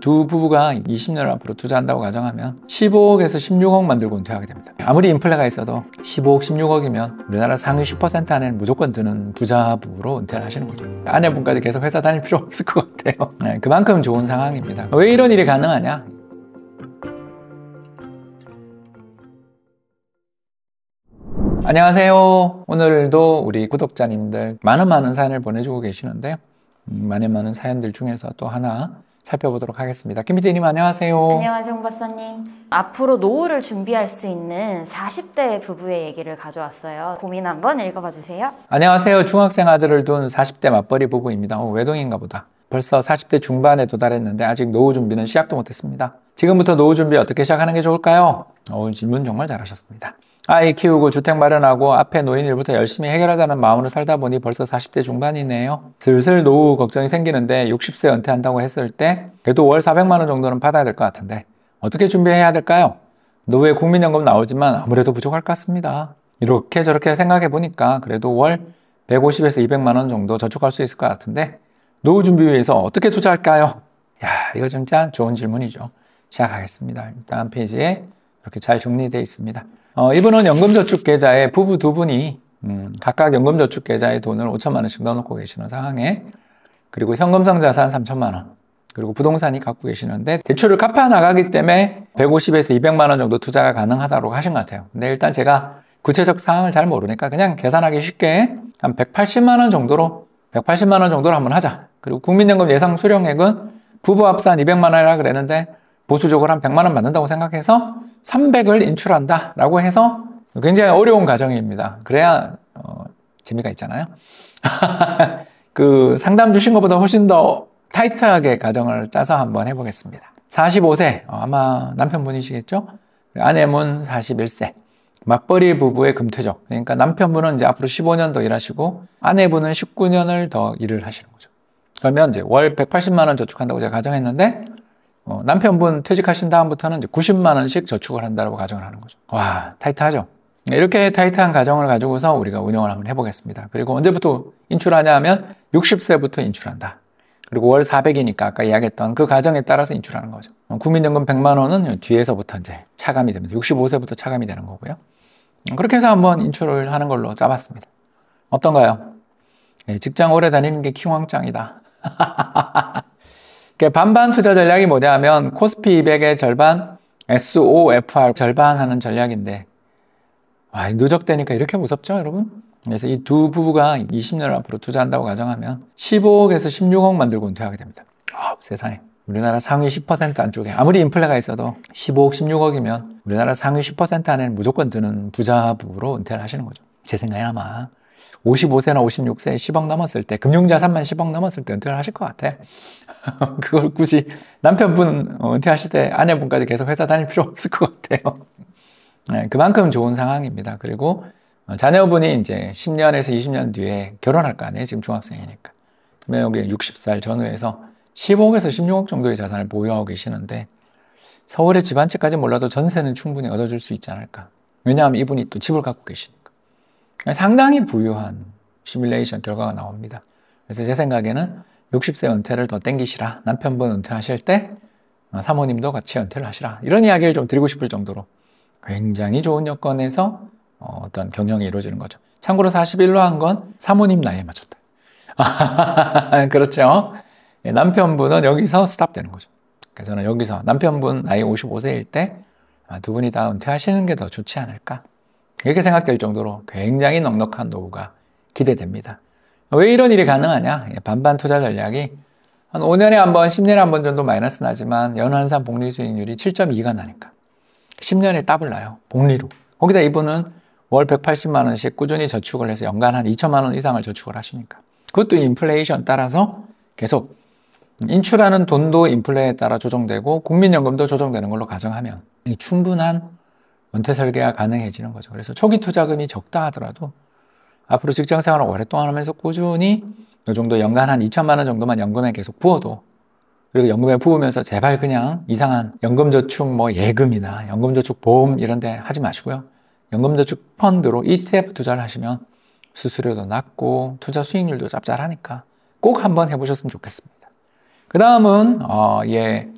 두 부부가 20년 앞으로 투자한다고 가정하면 15억에서 16억 만들고 은퇴하게 됩니다. 아무리 인플레가 있어도 15억, 16억이면 우리나라 상위 10% 안에는 무조건 드는 부자 부부로 은퇴를 하시는 거죠. 아내분까지 계속 회사 다닐 필요 없을 것 같아요. 네, 그만큼 좋은 상황입니다. 왜 이런 일이 가능하냐? 안녕하세요. 오늘도 우리 구독자님들 많은 많은 사연을 보내주고 계시는데요. 음, 많은 많은 사연들 중에서 또 하나 살펴보도록 하겠습니다. 김PD님 안녕하세요. 안녕하세요, 홍 박사님. 앞으로 노후를 준비할 수 있는 40대 부부의 얘기를 가져왔어요. 고민 한번 읽어봐 주세요. 안녕하세요. 중학생 아들을 둔 40대 맞벌이 부부입니다. 어, 외동인가 보다. 벌써 40대 중반에 도달했는데 아직 노후 준비는 시작도 못했습니다. 지금부터 노후 준비 어떻게 시작하는 게 좋을까요? 어, 질문 정말 잘하셨습니다. 아이 키우고 주택 마련하고 앞에 놓인 일부터 열심히 해결하자는 마음으로 살다 보니 벌써 40대 중반이네요. 슬슬 노후 걱정이 생기는데 60세 은퇴한다고 했을 때 그래도 월 400만 원 정도는 받아야 될 것 같은데 어떻게 준비해야 될까요? 노후에 국민연금 나오지만 아무래도 부족할 것 같습니다. 이렇게 저렇게 생각해 보니까 그래도 월 150에서 200만 원 정도 저축할 수 있을 것 같은데 노후 준비 위해서 어떻게 투자할까요? 야, 이거 진짜 좋은 질문이죠. 시작하겠습니다. 일단 페이지에 이렇게 잘 정리되어 있습니다. 어, 이분은 연금저축계좌에 부부 두 분이 음, 각각 연금저축계좌에 돈을 5천만 원씩 넣어놓고 계시는 상황에 그리고 현금성 자산 3천만 원 그리고 부동산이 갖고 계시는데 대출을 갚아 나가기 때문에 150에서 200만 원 정도 투자가 가능하다고 하신 것 같아요. 근데 일단 제가 구체적 상황을잘 모르니까 그냥 계산하기 쉽게 한 180만 원 정도로 180만 원 정도로 한번 하자. 그리고 국민연금 예상 수령액은 부부 합산 200만 원이라 그랬는데 보수적으로 한 100만 원 받는다고 생각해서 300을 인출한다라고 해서 굉장히 어려운 과정입니다. 그래야 어, 재미가 있잖아요. 그 상담 주신 것보다 훨씬 더 타이트하게 가정을 짜서 한번 해보겠습니다. 45세 어, 아마 남편분이시겠죠? 아내분 41세 맞벌이 부부의 금퇴적 그러니까 남편분은 이제 앞으로 15년 더 일하시고 아내분은 19년을 더 일을 하시는 거죠. 그러면 이제 월 180만 원 저축한다고 제가 가정했는데 어, 남편분 퇴직하신 다음부터는 이제 90만 원씩 저축을 한다고 가정을 하는 거죠. 와 타이트하죠. 네, 이렇게 타이트한 가정을 가지고서 우리가 운영을 한번 해보겠습니다. 그리고 언제부터 인출하냐 하면 60세부터 인출한다. 그리고 월 400이니까 아까 이야기했던 그 가정에 따라서 인출하는 거죠. 어, 국민연금 100만 원은 뒤에서부터 이제 차감이 됩니다. 65세부터 차감이 되는 거고요. 어, 그렇게 해서 한번 인출을 하는 걸로 짜봤습니다. 어떤가요? 네, 직장 오래 다니는 게 킹왕짱이다. 그 반반 투자 전략이 뭐냐면 코스피 200의 절반, SOFR 절반 하는 전략인데 와, 누적되니까 이렇게 무섭죠, 여러분? 그래서 이 두 부부가 20년 앞으로 투자한다고 가정하면 15억에서 16억 만들고 은퇴하게 됩니다. 아, 세상에. 우리나라 상위 10% 안쪽에 아무리 인플레가 있어도 15억, 16억이면 우리나라 상위 10% 안에는 무조건 드는 부자 부부로 은퇴를 하시는 거죠. 제 생각에 아마 55세나 56세에 10억 남았을 때, 금융자산만 10억 남았을때 은퇴를 하실 것 같아. 그걸 굳이 남편분 어, 은퇴하실 때 아내분까지 계속 회사 다닐 필요 없을 것 같아요. 네, 그만큼 좋은 상황입니다. 그리고 어, 자녀분이 이제 10년에서 20년 뒤에 결혼할 거 아니에요. 지금 중학생이니까. 여기 60살 전후에서 15억에서 16억 정도의 자산을 보유하고 계시는데 서울의 집한 채까지 몰라도 전세는 충분히 얻어줄 수 있지 않을까. 왜냐하면 이분이 또 집을 갖고 계시니까. 상당히 부유한 시뮬레이션 결과가 나옵니다. 그래서 제 생각에는 60세 은퇴를 더 땡기시라. 남편분 은퇴하실 때 어, 사모님도 같이 은퇴를 하시라. 이런 이야기를 좀 드리고 싶을 정도로 굉장히 좋은 여건에서 어, 어떤 경영이 이루어지는 거죠. 참고로 41로 한 건 사모님 나이에 맞췄다. 그렇죠. 예, 남편분은 여기서 스탑되는 거죠. 그래서 저는 여기서 남편분 나이 55세일 때두 아, 분이 다 은퇴하시는 게 더 좋지 않을까 이렇게 생각될 정도로 굉장히 넉넉한 노후가 기대됩니다. 왜 이런 일이 가능하냐? 예, 반반 투자 전략이 한 5년에 한 번, 10년에 한 번 정도 마이너스 나지만 연환산 복리 수익률이 7.2가 나니까 10년에 따블 나요. 복리로. 거기다 이분은 월 180만 원씩 꾸준히 저축을 해서 연간 한 2천만 원 이상을 저축을 하시니까 그것도 인플레이션 따라서 계속 인출하는 돈도 인플레에 따라 조정되고 국민연금도 조정되는 걸로 가정하면 충분한 은퇴 설계가 가능해지는 거죠. 그래서 초기 투자금이 적다 하더라도 앞으로 직장 생활을 오랫동안 하면서 꾸준히 이 정도 연간 한 2천만 원 정도만 연금에 계속 부어도 그리고 연금에 부으면서 제발 그냥 이상한 연금저축 뭐 예금이나 연금저축 보험 이런 데 하지 마시고요. 연금저축 펀드로 ETF 투자를 하시면 수수료도 낮고 투자 수익률도 짭짤하니까 꼭 한번 해보셨으면 좋겠습니다. 그 다음은 어, 예,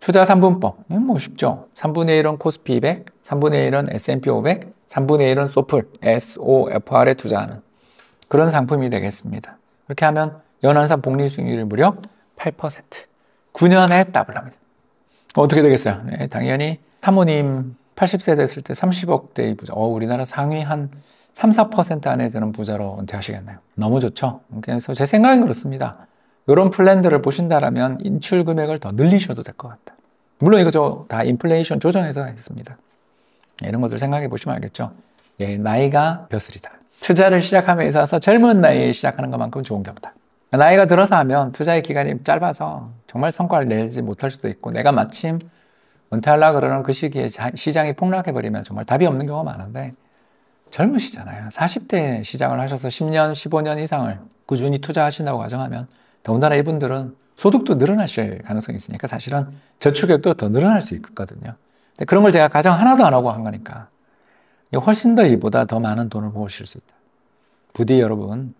투자 3분법. 뭐 쉽죠. 3분의 1은 코스피 200, 3분의 1은 S&P 500, 3분의 1은 소플, SOFR에 투자하는 그런 상품이 되겠습니다. 그렇게 하면 연환산 복리 수익률이 무려 8%. 9년에 답을 합니다. 어떻게 되겠어요? 네, 당연히 사모님 80세 됐을 때 30억대의 부자, 어, 우리나라 상위 한 3, 4% 안에 드는 부자로 은퇴하시겠네요. 너무 좋죠? 그래서 제 생각엔 그렇습니다. 이런 플랜들을 보신다면 인출 금액을 더 늘리셔도 될 것 같다. 물론 이거 저다 인플레이션 조정해서 했습니다. 이런 것들 생각해 보시면 알겠죠. 예, 나이가 벼슬이다. 투자를 시작함에 있어서 젊은 나이에 시작하는 것만큼 좋은가 보다. 나이가 들어서 하면 투자의 기간이 짧아서 정말 성과를 내지 못할 수도 있고 내가 마침 은퇴하려고 그러는 그 시기에 시장이 폭락해버리면 정말 답이 없는 경우가 많은데 젊으시잖아요. 40대 시장을 하셔서 10년, 15년 이상을 꾸준히 투자하신다고 가정하면 더군다나 이분들은 소득도 늘어나실 가능성이 있으니까 사실은 저축액도 더 늘어날 수 있거든요. 그런 걸 제가 가장 하나도 안 하고 한 거니까 훨씬 더 이보다 더 많은 돈을 모으실 수 있다. 부디 여러분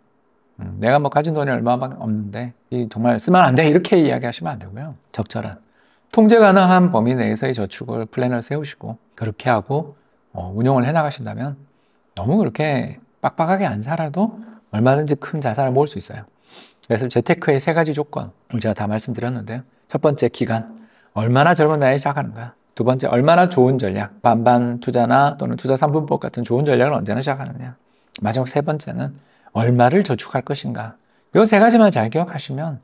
음, 내가 뭐 가진 돈이 얼마밖에 없는데 정말 쓰면 안돼 이렇게 이야기하시면 안 되고요. 적절한 통제 가능한 범위 내에서의 저축을 플랜을 세우시고 그렇게 하고 어, 운영을 해나가신다면 너무 그렇게 빡빡하게 안 살아도 얼마든지 큰 자산을 모을 수 있어요. 그래서 재테크의 세 가지 조건 제가 다 말씀드렸는데요. 첫 번째 기간 얼마나 젊은 나이에 시작하는가. 두 번째, 얼마나 좋은 전략, 반반 투자나 또는 투자 3분법 같은 좋은 전략을 언제나 시작하느냐. 마지막 세 번째는 얼마를 저축할 것인가. 이 세 가지만 잘 기억하시면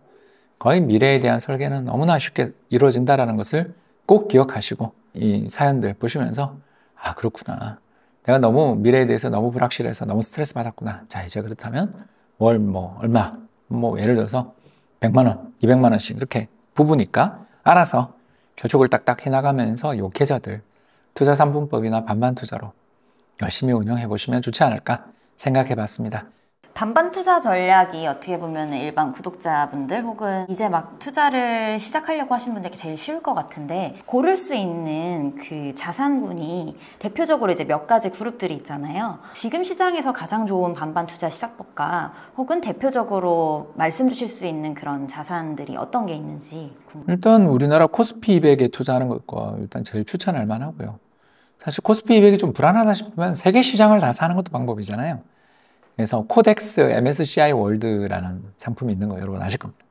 거의 미래에 대한 설계는 너무나 쉽게 이루어진다라는 것을 꼭 기억하시고 이 사연들 보시면서 아 그렇구나 내가 너무 미래에 대해서 너무 불확실해서 너무 스트레스 받았구나 자 이제 그렇다면 월 뭐 얼마 뭐 예를 들어서 100만 원, 200만 원씩 이렇게 부부니까 알아서 저축을 딱딱 해나가면서 요계자들 투자 3분법이나 반반 투자로 열심히 운영해 보시면 좋지 않을까 생각해 봤습니다. 반반 투자 전략이 어떻게 보면 일반 구독자분들 혹은 이제 막 투자를 시작하려고 하신 분들께 제일 쉬울 것 같은데 고를 수 있는 그 자산군이 대표적으로 이제 몇 가지 그룹들이 있잖아요. 지금 시장에서 가장 좋은 반반 투자 시작법과 혹은 대표적으로 말씀 주실 수 있는 그런 자산들이 어떤 게 있는지 궁금해요. 일단 우리나라 코스피 200에 투자하는 것과 일단 제일 추천할 만하고요. 사실 코스피 200이 좀 불안하다 싶으면 세계 시장을 다 사는 것도 방법이잖아요. 그래서 코덱스 MSCI 월드라는 상품이 있는 거 여러분 아실 겁니다.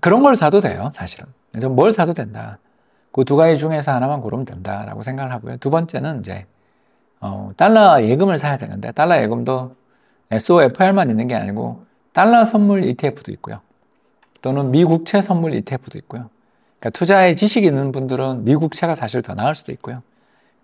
그런 걸 사도 돼요, 사실은. 그래서 뭘 사도 된다. 그 두 가지 중에서 하나만 고르면 된다라고 생각을 하고요. 두 번째는 이제 어, 달러 예금을 사야 되는데 달러 예금도 SOFR만 있는 게 아니고 달러 선물 ETF도 있고요. 또는 미국채 선물 ETF도 있고요. 그러니까 투자에 지식 있는 분들은 미국채가 사실 더 나을 수도 있고요.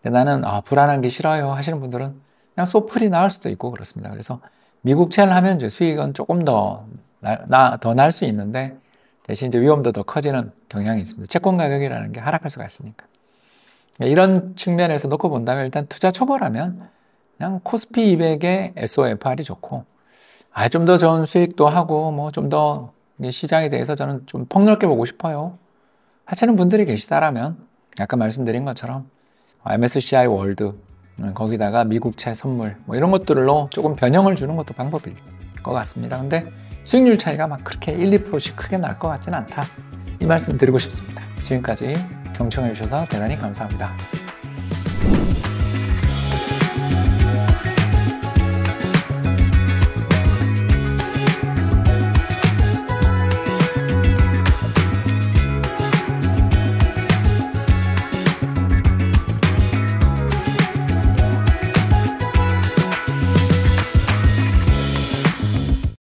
근데 나는 아, 불안한 게 싫어요 하시는 분들은 그냥 소풀이 나을 수도 있고 그렇습니다. 그래서 미국채를 하면 이제 수익은 조금 더 나더 날 수 있는데 대신 이제 위험도 더 커지는 경향이 있습니다. 채권 가격이라는 게 하락할 수가 있으니까. 그러니까 이런 측면에서 놓고 본다면 일단 투자 초보라면 그냥 코스피 2 0 0에 SOFR이 좋고 아 좀 더 좋은 수익도 하고 뭐 좀 더 시장에 대해서 저는 좀 폭넓게 보고 싶어요 하시는 분들이 계시다라면 아까 말씀드린 것처럼 MSCI 아, 월드 음, 거기다가 미국채 선물 뭐 이런 것들로 조금 변형을 주는 것도 방법일 것 같습니다. 근데 수익률 차이가 막 그렇게 1, 2%씩 크게 날 것 같지는 않다. 이 말씀 드리고 싶습니다. 지금까지 경청해 주셔서 대단히 감사합니다.